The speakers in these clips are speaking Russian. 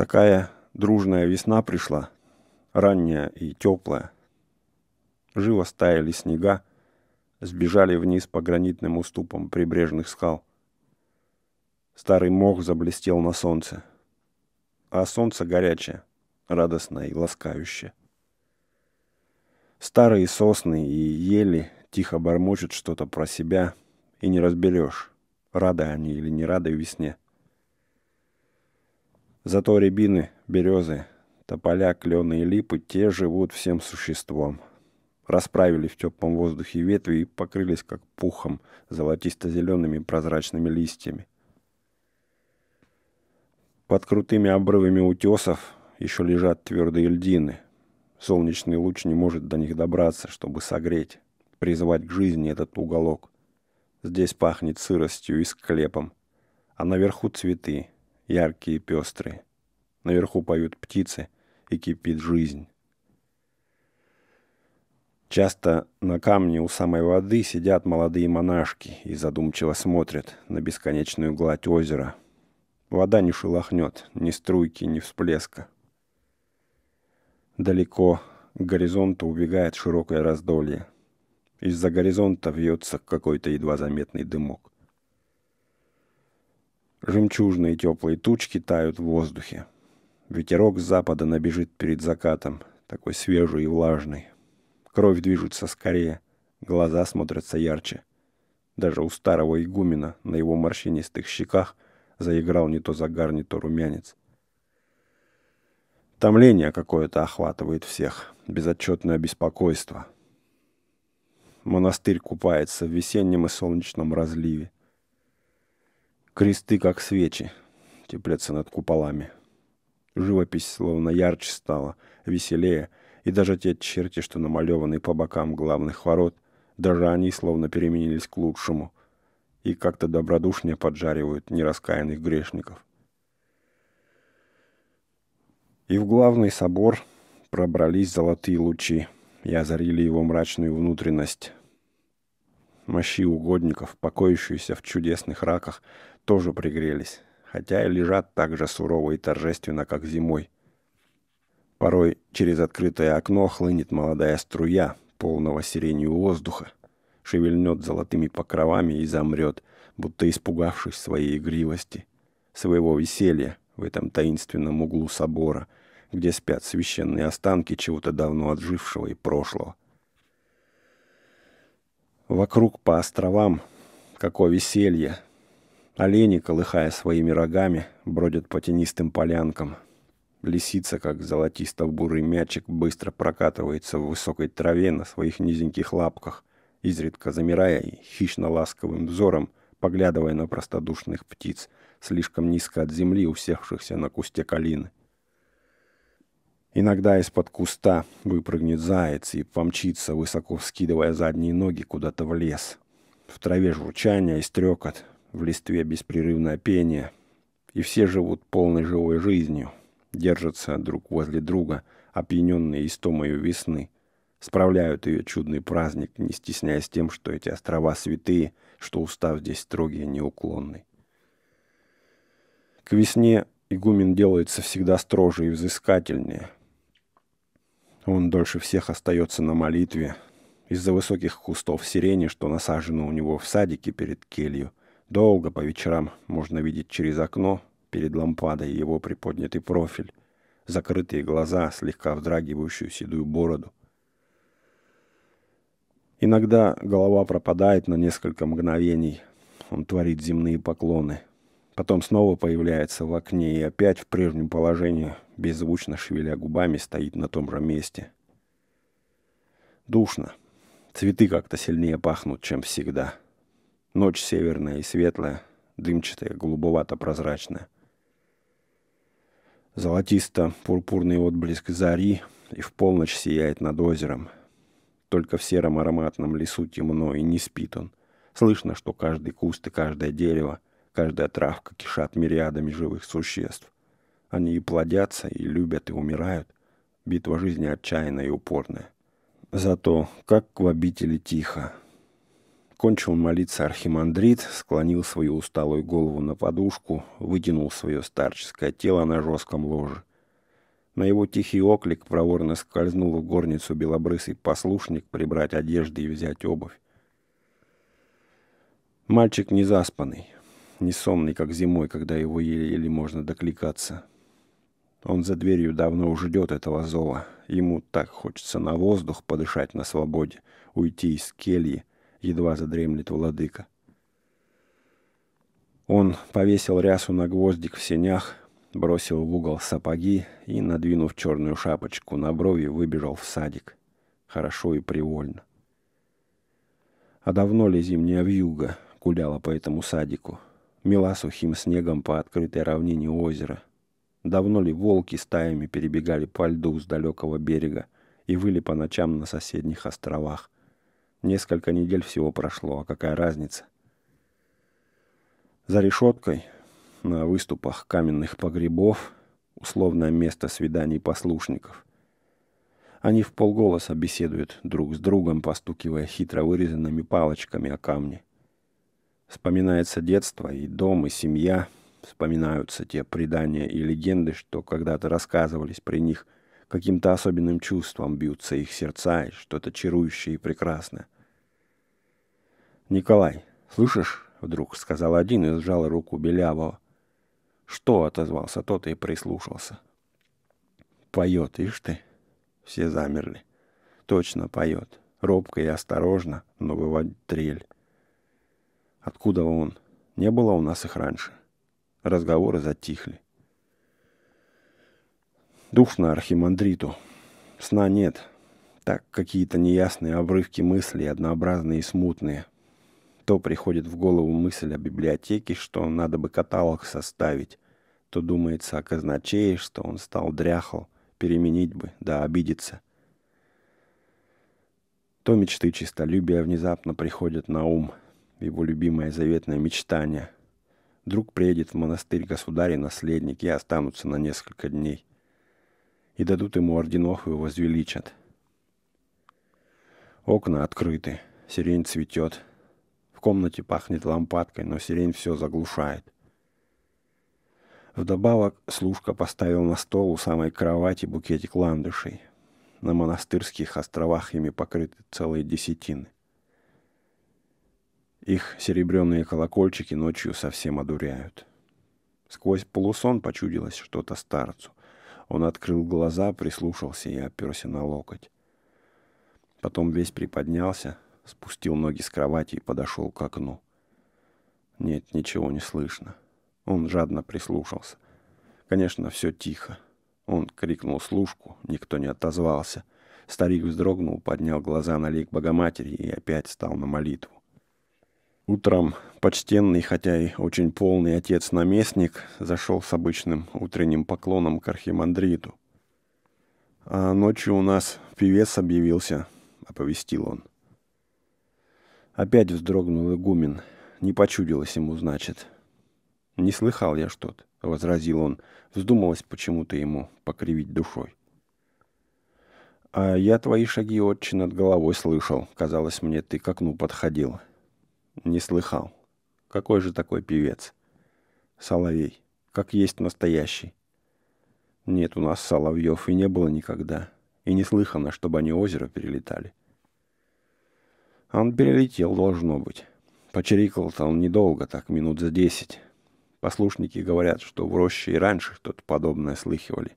Такая дружная весна пришла, ранняя и теплая. Живо стаяли снега, сбежали вниз по гранитным уступам прибрежных скал. Старый мох заблестел на солнце. А солнце горячее, радостное и ласкающее. Старые сосны и ели тихо бормочут что-то про себя, и не разберешь, рады они или не рады весне. — Зато рябины, березы, тополя, клены и липы, те живут всем существом. Расправили в теплом воздухе ветви и покрылись как пухом, золотисто-зелеными прозрачными листьями. Под крутыми обрывами утесов еще лежат твердые льдины. Солнечный луч не может до них добраться, чтобы согреть, призвать к жизни этот уголок. Здесь пахнет сыростью и склепом, а наверху цветы — яркие и пестрые. Наверху поют птицы, и кипит жизнь. Часто на камне у самой воды сидят молодые монашки и задумчиво смотрят на бесконечную гладь озера. Вода не шелохнет, ни струйки, ни всплеска. Далеко к горизонту убегает широкое раздолье. Из-за горизонта вьется какой-то едва заметный дымок. Жемчужные теплые тучки тают в воздухе. Ветерок с запада набежит перед закатом, такой свежий и влажный. Кровь движется скорее, глаза смотрятся ярче. Даже у старого игумена на его морщинистых щеках заиграл не то загар, не то румянец. Томление какое-то охватывает всех, безотчетное беспокойство. Монастырь купается в весеннем и солнечном разливе – Кресты, как свечи, теплятся над куполами. Живопись словно ярче стала, веселее, и даже те черти, что намалеваны по бокам главных ворот, даже они словно переменились к лучшему и как-то добродушнее поджаривают нераскаянных грешников. И в главный собор пробрались золотые лучи и озарили его мрачную внутренность, Мощи угодников, покоящиеся в чудесных раках, тоже пригрелись, хотя и лежат так же сурово и торжественно, как зимой. Порой через открытое окно хлынет молодая струя, полного сиренью воздуха, шевельнет золотыми покровами и замрет, будто испугавшись своей игривости, своего веселья в этом таинственном углу собора, где спят священные останки чего-то давно отжившего и прошлого. Вокруг по островам, какое веселье. Олени, колыхая своими рогами, бродят по тенистым полянкам. Лисица, как золотисто-бурый мячик, быстро прокатывается в высокой траве на своих низеньких лапках, изредка замирая и хищно-ласковым взором, поглядывая на простодушных птиц, слишком низко от земли усевшихся на кусте калины. Иногда из-под куста выпрыгнет заяц и помчится, высоко вскидывая задние ноги куда-то в лес. В траве журчание и стрекот, в листве беспрерывное пение. И все живут полной живой жизнью, держатся друг возле друга, опьяненные истомою весны. Справляют ее чудный праздник, не стесняясь тем, что эти острова святые, что устав здесь строгий и неуклонный. К весне игумен делается всегда строже и взыскательнее – он дольше всех остается на молитве. Из-за высоких кустов сирени, что насажено у него в садике перед келью, долго по вечерам можно видеть через окно перед лампадой его приподнятый профиль, закрытые глаза, слегка вздрагивающую седую бороду. Иногда голова пропадает на несколько мгновений. Он творит земные поклоны – Потом снова появляется в окне и опять в прежнем положении, беззвучно шевеля губами, стоит на том же месте. Душно. Цветы как-то сильнее пахнут, чем всегда. Ночь северная и светлая, дымчатая, голубовато-прозрачная. Золотисто-пурпурный отблеск зари и в полночь сияет над озером. Только в сером ароматном лесу темно и не спит он. Слышно, что каждый куст и каждое дерево — Каждая травка кишат мириадами живых существ. Они и плодятся, и любят, и умирают. Битва жизни отчаянная и упорная. Зато как в обители тихо. Кончил молиться архимандрит, склонил свою усталую голову на подушку, вытянул свое старческое тело на жестком ложе. На его тихий оклик проворно скользнул в горницу белобрысый послушник прибрать одежды и взять обувь. Мальчик не заспанный, не сонный, как зимой, когда его еле-еле можно докликаться. Он за дверью давно уже ждет этого зова. Ему так хочется на воздух подышать на свободе, уйти из кельи, едва задремлет владыка. Он повесил рясу на гвоздик в сенях, бросил в угол сапоги и, надвинув черную шапочку на брови, выбежал в садик. Хорошо и привольно. А давно ли зимняя вьюга гуляла по этому садику? мела сухим снегом по открытой равнине озера. Давно ли волки стаями перебегали по льду с далекого берега и выли по ночам на соседних островах. Несколько недель всего прошло, а какая разница? За решеткой, на выступах каменных погребов, условное место свиданий послушников. Они в полголоса беседуют друг с другом, постукивая хитро вырезанными палочками о камни – Вспоминается детство и дом, и семья. Вспоминаются те предания и легенды, что когда-то рассказывались при них. Каким-то особенным чувством бьются их сердца, и что-то чарующее и прекрасное. «Николай, слышишь?» — вдруг сказал один и сжал руку Белявого. «Что?» — отозвался тот и прислушался. «Поет, ишь ты!» Все замерли. «Точно поет. Робко и осторожно, но бывает трель. Откуда он? Не было у нас их раньше. Разговоры затихли. Душно архимандриту. Сна нет. Так какие-то неясные обрывки мыслей, однообразные и смутные. То приходит в голову мысль о библиотеке, что надо бы каталог составить. То думается о казначее, что он стал дряхл. переменить бы, да обидеться. То мечты чистолюбия внезапно приходят на ум – его любимое заветное мечтание. Друг приедет в монастырь государь и наследник, и останутся на несколько дней. И дадут ему орденов и возвеличат. Окна открыты, сирень цветет. В комнате пахнет лампадкой, но сирень все заглушает. Вдобавок служка поставил на стол у самой кровати букетик ландышей. На монастырских островах ими покрыты целые десятины – их серебряные колокольчики ночью совсем одуряют. Сквозь полусон почудилось что-то старцу. Он открыл глаза, прислушался и оперся на локоть. Потом весь приподнялся, спустил ноги с кровати и подошел к окну. Нет, ничего не слышно. Он жадно прислушался. Конечно, все тихо. Он крикнул служку, никто не отозвался. Старик вздрогнул, поднял глаза на лик Богоматери и опять стал на молитву. Утром почтенный, хотя и очень полный отец-наместник зашел с обычным утренним поклоном к архимандриту. «А ночью у нас певец объявился», — оповестил он. Опять вздрогнул игумен. Не почудилось ему, значит. «Не слыхал я что-то», — возразил он. Вздумалось почему-то ему покривить душой. «А я твои шаги, отче, над головой слышал. Казалось мне, ты к окну подходил», не слыхал. Какой же такой певец? Соловей. Как есть настоящий. Нет у нас соловьев и не было никогда. И не слыхано, чтобы они озеро перелетали. Он перелетел, должно быть. Почирикал-то он недолго, так минут за десять. Послушники говорят, что в роще и раньше что-то подобное слыхивали.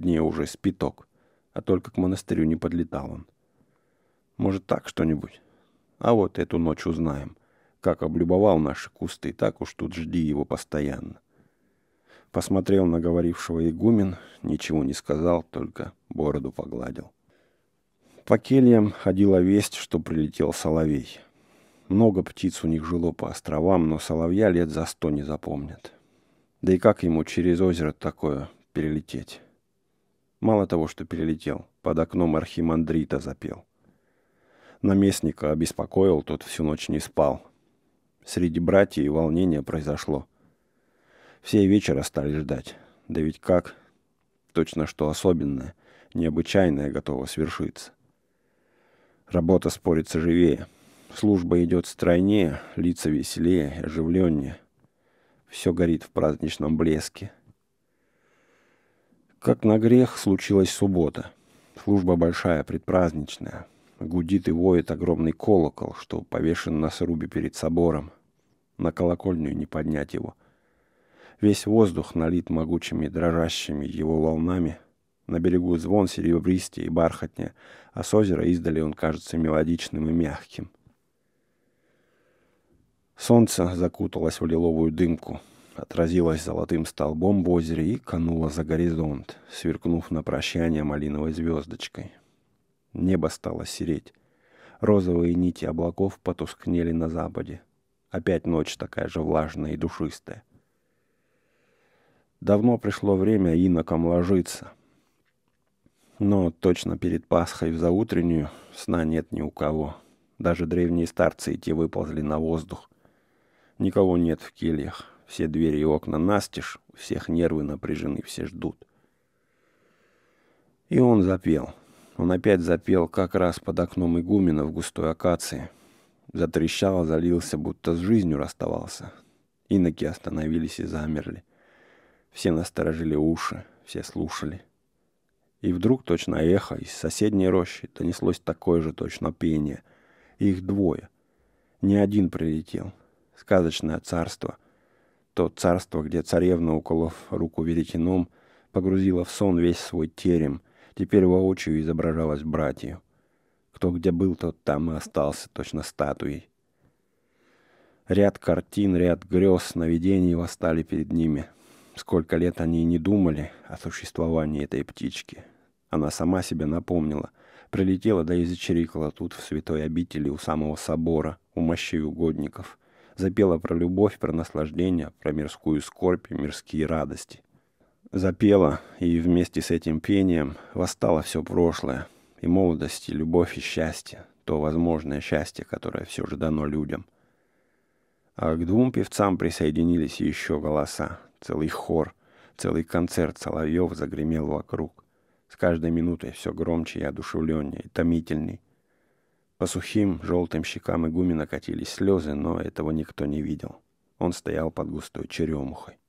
Дней уже спиток, а только к монастырю не подлетал он. Может, так что-нибудь? А вот эту ночь узнаем как облюбовал наши кусты, так уж тут жди его постоянно. Посмотрел на говорившего игумен, ничего не сказал, только бороду погладил. По кельям ходила весть, что прилетел соловей. Много птиц у них жило по островам, но соловья лет за сто не запомнят. Да и как ему через озеро такое перелететь? Мало того, что перелетел, под окном архимандрита запел. Наместника обеспокоил, тот всю ночь не спал, Среди братьев волнение произошло. Все вечера стали ждать. Да ведь как? Точно что особенное, необычайное готово свершиться. Работа спорится живее. Служба идет стройнее, лица веселее, оживленнее. Все горит в праздничном блеске. Как на грех случилась суббота. Служба большая, предпраздничная. Гудит и воет огромный колокол, что повешен на срубе перед собором. На колокольню не поднять его. Весь воздух налит могучими, дрожащими его волнами. На берегу звон серебристее и бархатнее, а с озера издали он кажется мелодичным и мягким. Солнце закуталось в лиловую дымку, отразилось золотым столбом в озере и кануло за горизонт, сверкнув на прощание малиновой звездочкой — Небо стало сереть. Розовые нити облаков потускнели на западе. Опять ночь такая же влажная и душистая. Давно пришло время инокам ложиться. Но точно перед Пасхой в заутреннюю сна нет ни у кого. Даже древние старцы эти те выползли на воздух. Никого нет в кельях. Все двери и окна настежь, у всех нервы напряжены, все ждут. И он запел — он опять запел как раз под окном игумена в густой акации. Затрещал, залился, будто с жизнью расставался. Иноки остановились и замерли. Все насторожили уши, все слушали. И вдруг точно эхо из соседней рощи донеслось такое же точно пение. Их двое. Не один прилетел. Сказочное царство. То царство, где царевна, уколов руку веретеном, погрузила в сон весь свой терем — теперь воочию изображалась братью. Кто где был, тот там и остался точно статуей. Ряд картин, ряд грез, сновидений восстали перед ними. Сколько лет они и не думали о существовании этой птички. Она сама себя напомнила. Прилетела да и зачирикала тут, в святой обители, у самого собора, у мощей угодников. Запела про любовь, про наслаждение, про мирскую скорбь и мирские радости. Запела, и вместе с этим пением восстало все прошлое, и молодость, и любовь, и счастье, то возможное счастье, которое все же дано людям. А к двум певцам присоединились еще голоса, целый хор, целый концерт соловьев загремел вокруг. С каждой минутой все громче и одушевленнее, и томительней. По сухим, желтым щекам игумена катились слезы, но этого никто не видел. Он стоял под густой черемухой.